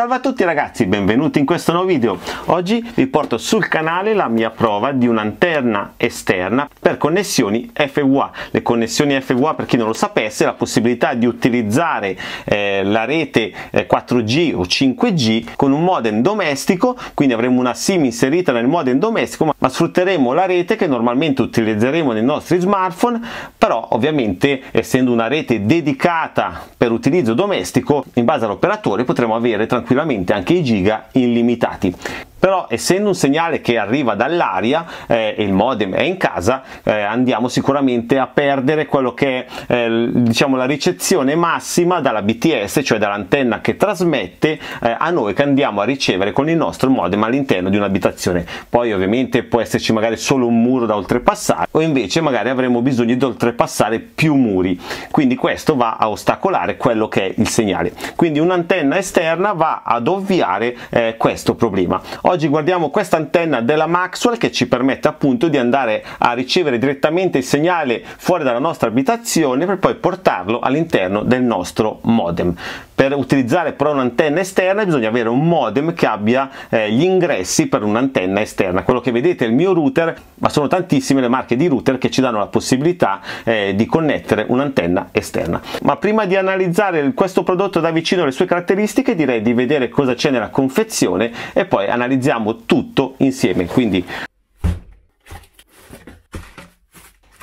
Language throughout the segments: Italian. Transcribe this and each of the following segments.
Salve a tutti ragazzi, benvenuti in questo nuovo video. Oggi vi porto sul canale la mia prova di un'antenna esterna per connessioni FWA. Le connessioni FWA, per chi non lo sapesse, è la possibilità di utilizzare eh, la rete 4G eh, o 5G con un modem domestico, quindi avremo una SIM inserita nel modem domestico, ma sfrutteremo la rete che normalmente utilizzeremo nei nostri smartphone, però ovviamente essendo una rete dedicata per utilizzo domestico, in base all'operatore potremo avere tranquillamente rispettivamente anche i giga illimitati però essendo un segnale che arriva dall'aria eh, e il modem è in casa eh, andiamo sicuramente a perdere quello che è eh, diciamo la ricezione massima dalla BTS cioè dall'antenna che trasmette eh, a noi che andiamo a ricevere con il nostro modem all'interno di un'abitazione poi ovviamente può esserci magari solo un muro da oltrepassare o invece magari avremo bisogno di oltrepassare più muri quindi questo va a ostacolare quello che è il segnale quindi un'antenna esterna va ad ovviare eh, questo problema Oggi guardiamo questa antenna della Maxwell che ci permette appunto di andare a ricevere direttamente il segnale fuori dalla nostra abitazione per poi portarlo all'interno del nostro modem. Per utilizzare però un'antenna esterna bisogna avere un modem che abbia eh, gli ingressi per un'antenna esterna. Quello che vedete è il mio router, ma sono tantissime le marche di router che ci danno la possibilità eh, di connettere un'antenna esterna. Ma prima di analizzare questo prodotto da vicino le sue caratteristiche direi di vedere cosa c'è nella confezione e poi analizzare utilizziamo tutto insieme quindi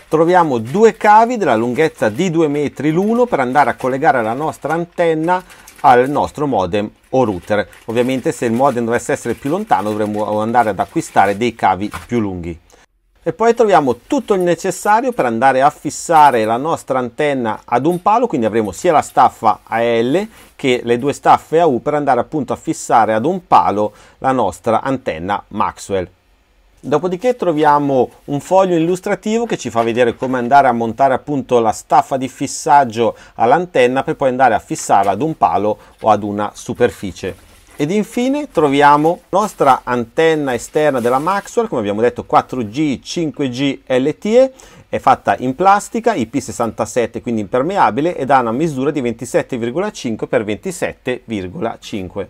troviamo due cavi della lunghezza di 2 metri l'uno per andare a collegare la nostra antenna al nostro modem o router ovviamente se il modem dovesse essere più lontano dovremmo andare ad acquistare dei cavi più lunghi e poi troviamo tutto il necessario per andare a fissare la nostra antenna ad un palo, quindi avremo sia la staffa a L che le due staffe a U per andare appunto a fissare ad un palo la nostra antenna Maxwell. Dopodiché troviamo un foglio illustrativo che ci fa vedere come andare a montare appunto la staffa di fissaggio all'antenna per poi andare a fissarla ad un palo o ad una superficie. Ed infine troviamo la nostra antenna esterna della Maxwell, come abbiamo detto 4G, 5G LTE, è fatta in plastica IP67 quindi impermeabile ed ha una misura di 27,5 x 27,5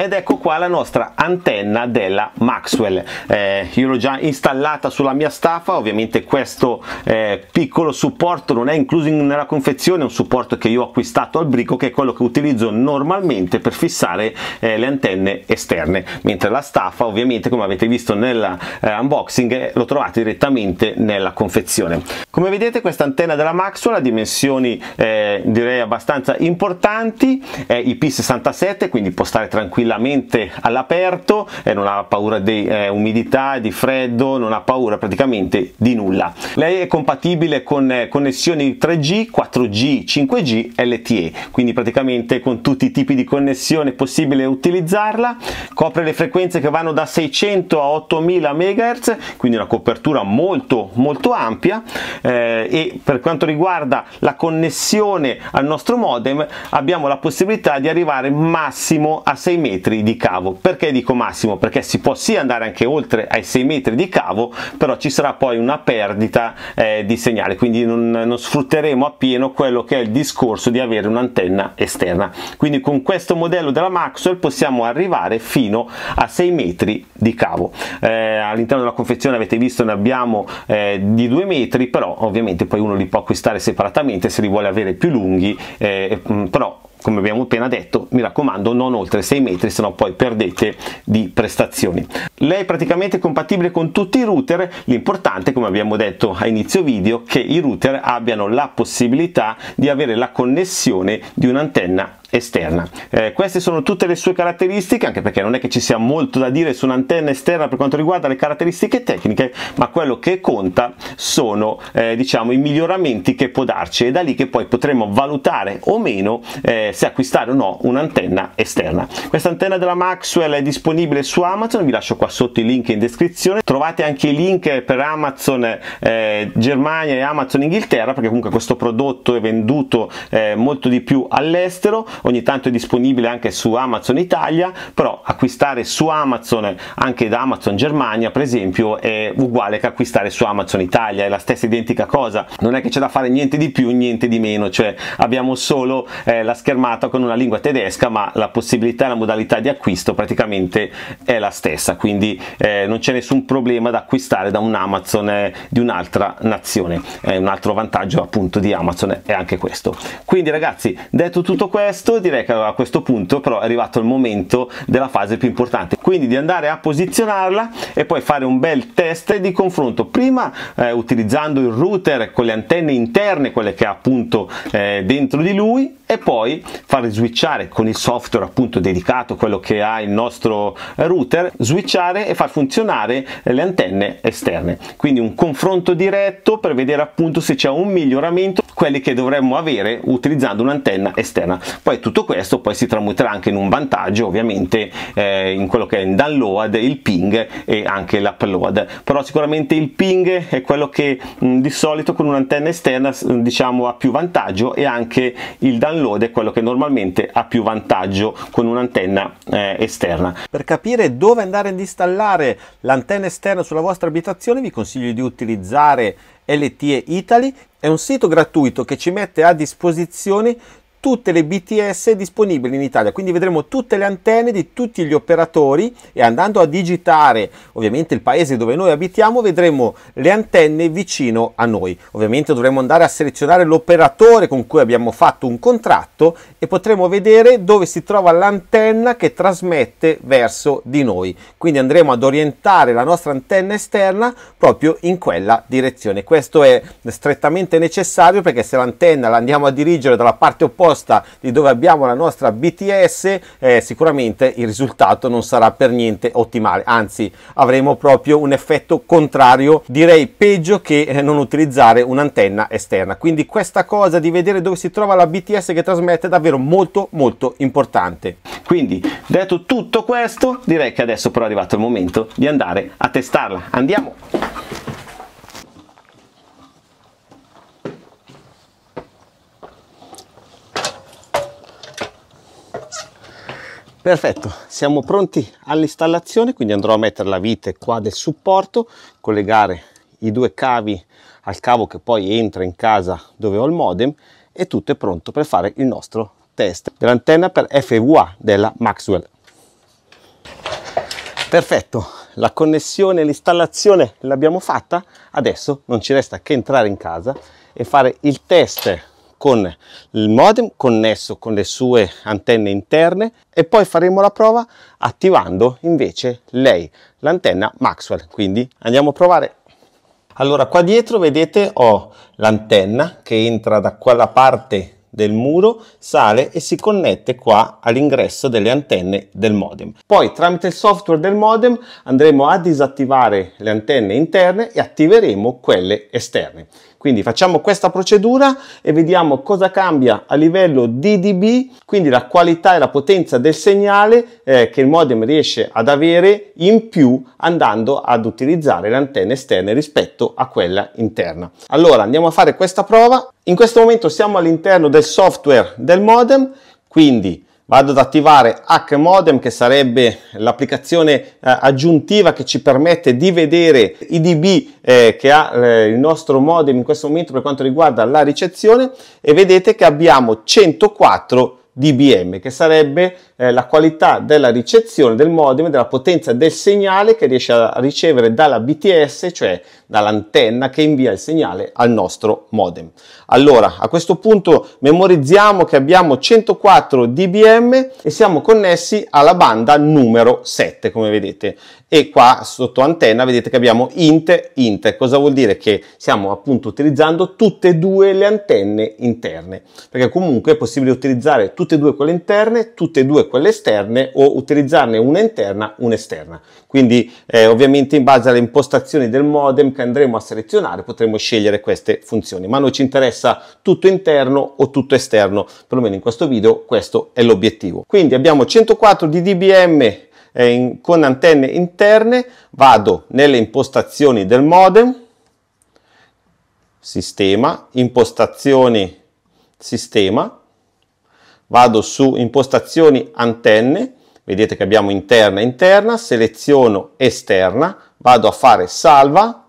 ed ecco qua la nostra antenna della Maxwell eh, io l'ho già installata sulla mia staffa ovviamente questo eh, piccolo supporto non è incluso in, nella confezione è un supporto che io ho acquistato al brico che è quello che utilizzo normalmente per fissare eh, le antenne esterne mentre la staffa ovviamente come avete visto nell'unboxing eh, eh, lo trovate direttamente nella confezione come vedete questa antenna della Maxwell ha dimensioni eh, direi abbastanza importanti è IP67 quindi può stare tranquilla tranquillamente all'aperto e non ha paura di eh, umidità, di freddo, non ha paura praticamente di nulla. Lei è compatibile con eh, connessioni 3G, 4G, 5G, LTE, quindi praticamente con tutti i tipi di connessione possibile utilizzarla, copre le frequenze che vanno da 600 a 8000 MHz, quindi una copertura molto molto ampia eh, e per quanto riguarda la connessione al nostro modem abbiamo la possibilità di arrivare massimo a 6 metri metri di cavo perché dico massimo perché si può sì andare anche oltre ai 6 metri di cavo però ci sarà poi una perdita eh, di segnale quindi non, non sfrutteremo appieno quello che è il discorso di avere un'antenna esterna quindi con questo modello della Maxwell possiamo arrivare fino a 6 metri di cavo eh, all'interno della confezione avete visto ne abbiamo eh, di 2 metri però ovviamente poi uno li può acquistare separatamente se li vuole avere più lunghi eh, mm, però come abbiamo appena detto mi raccomando non oltre 6 metri sennò poi perdete di prestazioni lei è praticamente compatibile con tutti i router, l'importante come abbiamo detto a inizio video che i router abbiano la possibilità di avere la connessione di un'antenna esterna. Eh, queste sono tutte le sue caratteristiche, anche perché non è che ci sia molto da dire su un'antenna esterna per quanto riguarda le caratteristiche tecniche, ma quello che conta sono eh, diciamo, i miglioramenti che può darci e da lì che poi potremo valutare o meno eh, se acquistare o no un'antenna esterna. Questa antenna della Maxwell è disponibile su Amazon, vi lascio qua sotto i link in descrizione trovate anche i link per Amazon eh, Germania e Amazon Inghilterra perché comunque questo prodotto è venduto eh, molto di più all'estero ogni tanto è disponibile anche su Amazon Italia però acquistare su Amazon anche da Amazon Germania per esempio è uguale che acquistare su Amazon Italia è la stessa identica cosa non è che c'è da fare niente di più niente di meno cioè abbiamo solo eh, la schermata con una lingua tedesca ma la possibilità e la modalità di acquisto praticamente è la stessa quindi quindi eh, non c'è nessun problema ad acquistare da un Amazon eh, di un'altra nazione eh, un altro vantaggio appunto di Amazon è anche questo quindi ragazzi detto tutto questo direi che a questo punto però è arrivato il momento della fase più importante quindi di andare a posizionarla e poi fare un bel test di confronto prima eh, utilizzando il router con le antenne interne quelle che ha appunto eh, dentro di lui e poi far switchare con il software appunto dedicato quello che ha il nostro eh, router switchare collegare e far funzionare le antenne esterne. Quindi un confronto diretto per vedere appunto se c'è un miglioramento quelli che dovremmo avere utilizzando un'antenna esterna. Poi tutto questo poi si tramuterà anche in un vantaggio ovviamente eh, in quello che è il download, il ping e anche l'upload. Però sicuramente il ping è quello che mh, di solito con un'antenna esterna diciamo ha più vantaggio e anche il download è quello che normalmente ha più vantaggio con un'antenna eh, esterna. Per capire dove andare in distanza installare l'antenna esterna sulla vostra abitazione vi consiglio di utilizzare LTE Italy, è un sito gratuito che ci mette a disposizione tutte le BTS disponibili in Italia, quindi vedremo tutte le antenne di tutti gli operatori e andando a digitare ovviamente il paese dove noi abitiamo vedremo le antenne vicino a noi. Ovviamente dovremo andare a selezionare l'operatore con cui abbiamo fatto un contratto e potremo vedere dove si trova l'antenna che trasmette verso di noi. Quindi andremo ad orientare la nostra antenna esterna proprio in quella direzione. Questo è strettamente necessario perché se l'antenna la andiamo a dirigere dalla parte opposta costa di dove abbiamo la nostra BTS, eh, sicuramente il risultato non sarà per niente ottimale, anzi avremo proprio un effetto contrario, direi peggio che eh, non utilizzare un'antenna esterna. Quindi questa cosa di vedere dove si trova la BTS che trasmette è davvero molto molto importante. Quindi detto tutto questo direi che adesso però è arrivato il momento di andare a testarla. Andiamo! Perfetto, siamo pronti all'installazione, quindi andrò a mettere la vite qua del supporto, collegare i due cavi al cavo che poi entra in casa dove ho il modem e tutto è pronto per fare il nostro test dell'antenna per FVA della Maxwell. Perfetto, la connessione e l'installazione l'abbiamo fatta, adesso non ci resta che entrare in casa e fare il test con il modem connesso con le sue antenne interne e poi faremo la prova attivando invece lei, l'antenna Maxwell. Quindi andiamo a provare. Allora qua dietro vedete ho l'antenna che entra da quella parte del muro sale e si connette qua all'ingresso delle antenne del modem. Poi tramite il software del modem andremo a disattivare le antenne interne e attiveremo quelle esterne. Quindi facciamo questa procedura e vediamo cosa cambia a livello DDB, quindi la qualità e la potenza del segnale eh, che il modem riesce ad avere in più andando ad utilizzare le antenne esterne rispetto a quella interna. Allora andiamo a fare questa prova in questo momento siamo all'interno del software del modem, quindi vado ad attivare HModem che sarebbe l'applicazione eh, aggiuntiva che ci permette di vedere i dB eh, che ha eh, il nostro modem in questo momento per quanto riguarda la ricezione e vedete che abbiamo 104 dBm che sarebbe eh, la qualità della ricezione del modem e della potenza del segnale che riesce a ricevere dalla BTS, cioè dall'antenna che invia il segnale al nostro modem. Allora, a questo punto memorizziamo che abbiamo 104 dBm e siamo connessi alla banda numero 7, come vedete. E qua sotto antenna vedete che abbiamo int int. Cosa vuol dire? Che stiamo appunto utilizzando tutte e due le antenne interne, perché comunque è possibile utilizzare tutte e due quelle interne, tutte e due quelle esterne o utilizzarne una interna, un'esterna. Quindi eh, ovviamente in base alle impostazioni del modem che andremo a selezionare potremo scegliere queste funzioni, ma non ci interessa tutto interno o tutto esterno, perlomeno in questo video questo è l'obiettivo. Quindi abbiamo 104 di dBm eh, in, con antenne interne, vado nelle impostazioni del modem, sistema, impostazioni, sistema, vado su impostazioni antenne, vedete che abbiamo interna e interna, seleziono esterna, vado a fare salva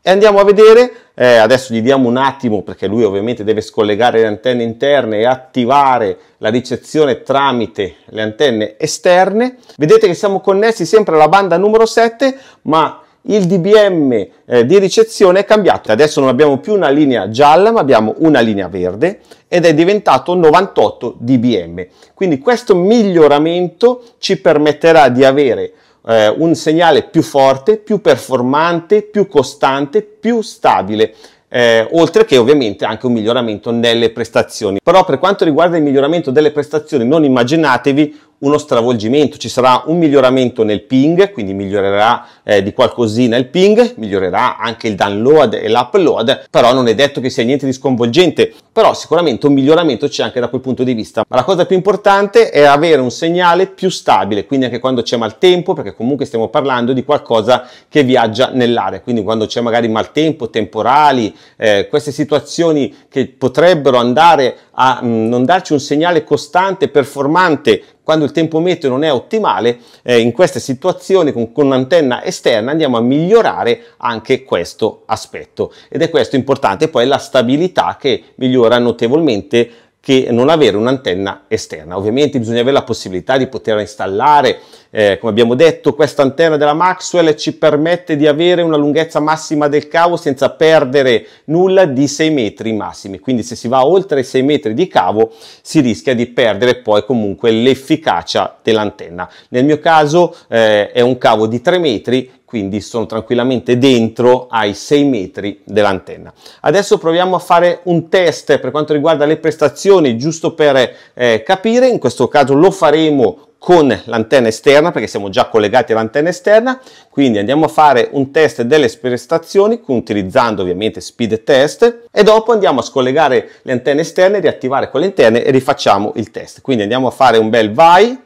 e andiamo a vedere, eh, adesso gli diamo un attimo perché lui ovviamente deve scollegare le antenne interne e attivare la ricezione tramite le antenne esterne, vedete che siamo connessi sempre alla banda numero 7 ma il DBM eh, di ricezione è cambiato. Adesso non abbiamo più una linea gialla, ma abbiamo una linea verde ed è diventato 98 dBm. Quindi questo miglioramento ci permetterà di avere eh, un segnale più forte, più performante, più costante, più stabile. Eh, oltre che ovviamente anche un miglioramento nelle prestazioni. Però per quanto riguarda il miglioramento delle prestazioni non immaginatevi uno stravolgimento, ci sarà un miglioramento nel ping, quindi migliorerà eh, di qualcosina il ping, migliorerà anche il download e l'upload, però non è detto che sia niente di sconvolgente, però sicuramente un miglioramento c'è anche da quel punto di vista. Ma la cosa più importante è avere un segnale più stabile, quindi anche quando c'è maltempo, perché comunque stiamo parlando di qualcosa che viaggia nell'area, quindi quando c'è magari maltempo, temporali, eh, queste situazioni che potrebbero andare a mm, non darci un segnale costante, performante, quando il tempo meteo non è ottimale, eh, in queste situazioni con, con un'antenna esterna andiamo a migliorare anche questo aspetto. Ed è questo importante, poi la stabilità che migliora notevolmente che non avere un'antenna esterna. Ovviamente bisogna avere la possibilità di poter installare, eh, come abbiamo detto, questa antenna della Maxwell ci permette di avere una lunghezza massima del cavo senza perdere nulla di 6 metri massimi. Quindi se si va oltre i 6 metri di cavo si rischia di perdere poi comunque l'efficacia dell'antenna. Nel mio caso eh, è un cavo di 3 metri quindi sono tranquillamente dentro ai 6 metri dell'antenna. Adesso proviamo a fare un test per quanto riguarda le prestazioni, giusto per eh, capire, in questo caso lo faremo con l'antenna esterna perché siamo già collegati all'antenna esterna quindi andiamo a fare un test delle prestazioni utilizzando ovviamente speed test e dopo andiamo a scollegare le antenne esterne riattivare quelle interne e rifacciamo il test quindi andiamo a fare un bel vai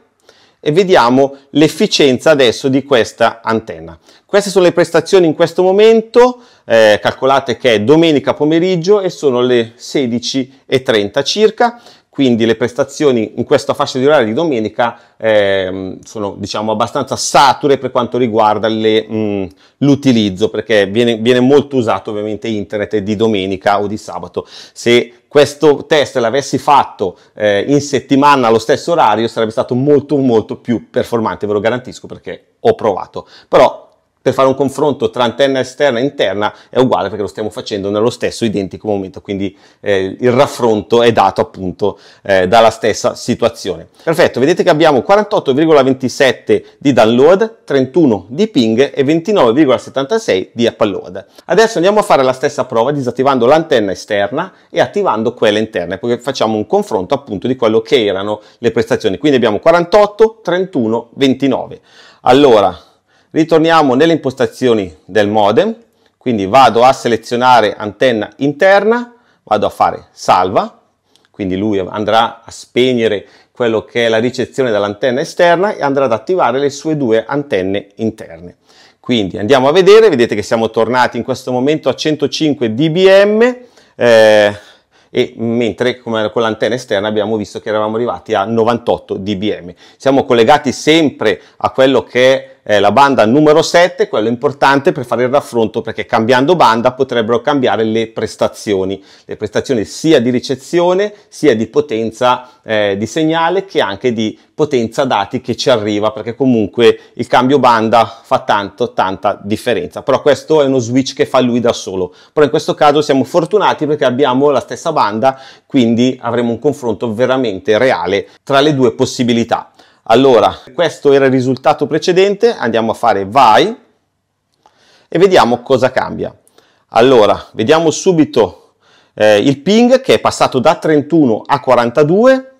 e vediamo l'efficienza adesso di questa antenna. Queste sono le prestazioni in questo momento, eh, calcolate che è domenica pomeriggio e sono le 16.30 circa quindi le prestazioni in questa fascia di orario di domenica eh, sono diciamo abbastanza sature per quanto riguarda le, mh, mm, l'utilizzo perché viene, viene, molto usato ovviamente internet di domenica o di sabato se questo test l'avessi fatto eh, in settimana allo stesso orario sarebbe stato molto molto più performante ve lo garantisco perché ho provato però per fare un confronto tra antenna esterna e interna è uguale perché lo stiamo facendo nello stesso identico momento, quindi eh, il raffronto è dato appunto eh, dalla stessa situazione. Perfetto, vedete che abbiamo 48,27 di download, 31 di ping e 29,76 di upload. Adesso andiamo a fare la stessa prova disattivando l'antenna esterna e attivando quella interna, poi facciamo un confronto appunto di quello che erano le prestazioni. Quindi abbiamo 48, 31, 29. Allora, Ritorniamo nelle impostazioni del modem, quindi vado a selezionare antenna interna, vado a fare salva, quindi lui andrà a spegnere quello che è la ricezione dall'antenna esterna e andrà ad attivare le sue due antenne interne. Quindi andiamo a vedere, vedete che siamo tornati in questo momento a 105 dBm, eh, e mentre con l'antenna esterna abbiamo visto che eravamo arrivati a 98 dBm. Siamo collegati sempre a quello che è eh, la banda numero 7, quello importante per fare il raffronto perché cambiando banda potrebbero cambiare le prestazioni, le prestazioni sia di ricezione sia di potenza eh, di segnale che anche di potenza dati che ci arriva perché comunque il cambio banda fa tanto tanta differenza, però questo è uno switch che fa lui da solo, però in questo caso siamo fortunati perché abbiamo la stessa banda quindi avremo un confronto veramente reale tra le due possibilità. Allora, questo era il risultato precedente, andiamo a fare vai e vediamo cosa cambia. Allora, vediamo subito eh, il ping che è passato da 31 a 42,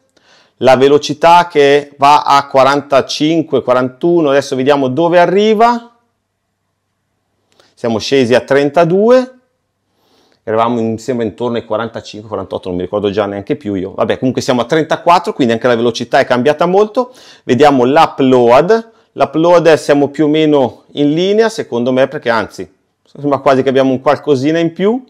la velocità che va a 45, 41, adesso vediamo dove arriva, siamo scesi a 32, eravamo insieme intorno ai 45, 48, non mi ricordo già neanche più io. Vabbè, comunque siamo a 34, quindi anche la velocità è cambiata molto. Vediamo l'upload. L'upload siamo più o meno in linea, secondo me, perché anzi, sembra quasi che abbiamo un qualcosina in più.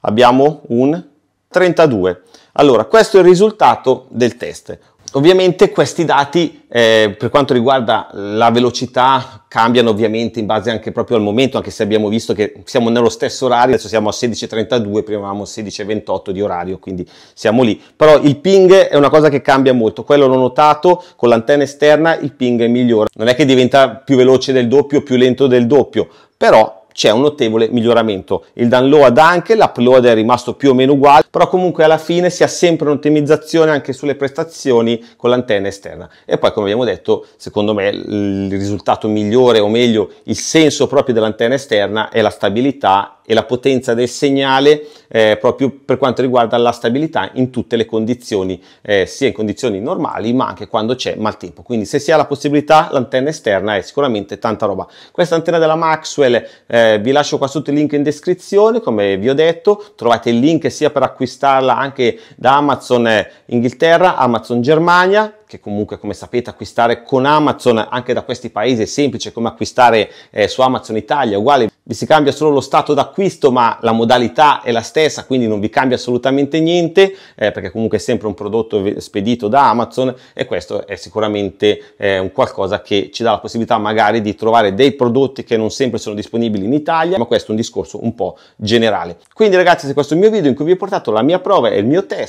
Abbiamo un 32. Allora, questo è il risultato del test. Ovviamente questi dati eh, per quanto riguarda la velocità cambiano ovviamente in base anche proprio al momento, anche se abbiamo visto che siamo nello stesso orario, adesso siamo a 16.32, prima eravamo a 16.28 di orario, quindi siamo lì. Però il ping è una cosa che cambia molto, quello l'ho notato, con l'antenna esterna il ping è migliore non è che diventa più veloce del doppio, più lento del doppio, però c'è un notevole miglioramento. Il download anche, l'upload è rimasto più o meno uguale, però comunque alla fine si ha sempre un'ottimizzazione anche sulle prestazioni con l'antenna esterna. E poi come abbiamo detto, secondo me il risultato migliore o meglio il senso proprio dell'antenna esterna è la stabilità e la potenza del segnale eh, proprio per quanto riguarda la stabilità in tutte le condizioni, eh, sia in condizioni normali ma anche quando c'è maltempo. Quindi se si ha la possibilità l'antenna esterna è sicuramente tanta roba. Questa antenna della Maxwell eh, vi lascio qua sotto il link in descrizione come vi ho detto, trovate il link sia per acquistarla anche da Amazon eh, Inghilterra, Amazon Germania, che comunque come sapete acquistare con Amazon anche da questi paesi è semplice come acquistare eh, su Amazon Italia, uguale, vi si cambia solo lo stato d'acquisto ma la modalità è la stessa, quindi non vi cambia assolutamente niente eh, perché comunque è sempre un prodotto spedito da Amazon e questo è sicuramente eh, un qualcosa che ci dà la possibilità magari di trovare dei prodotti che non sempre sono disponibili in Italia, ma questo è un discorso un po' generale. Quindi ragazzi se questo è il mio video in cui vi ho portato la mia prova e il mio test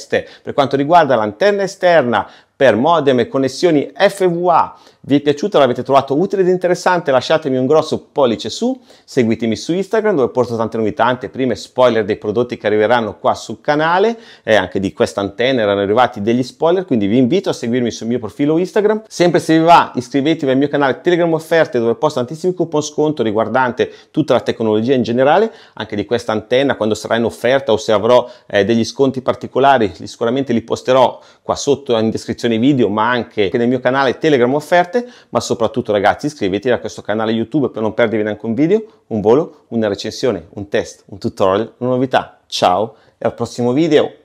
per quanto riguarda l'antenna esterna per modem e connessioni FVA vi è piaciuta, l'avete trovato utile ed interessante? Lasciatemi un grosso pollice su, seguitemi su Instagram dove porto tante novità, tante prime spoiler dei prodotti che arriveranno qua sul canale e anche di questa antenna erano arrivati degli spoiler, quindi vi invito a seguirmi sul mio profilo Instagram. Sempre se vi va iscrivetevi al mio canale Telegram Offerte dove posto tantissimi coupon sconto riguardante tutta la tecnologia in generale, anche di questa antenna quando sarà in offerta o se avrò eh, degli sconti particolari, sicuramente li posterò qua sotto in descrizione video ma anche nel mio canale Telegram Offerte offerte, ma soprattutto ragazzi iscrivetevi a questo canale YouTube per non perdervi neanche un video, un volo, una recensione, un test, un tutorial, una novità. Ciao e al prossimo video!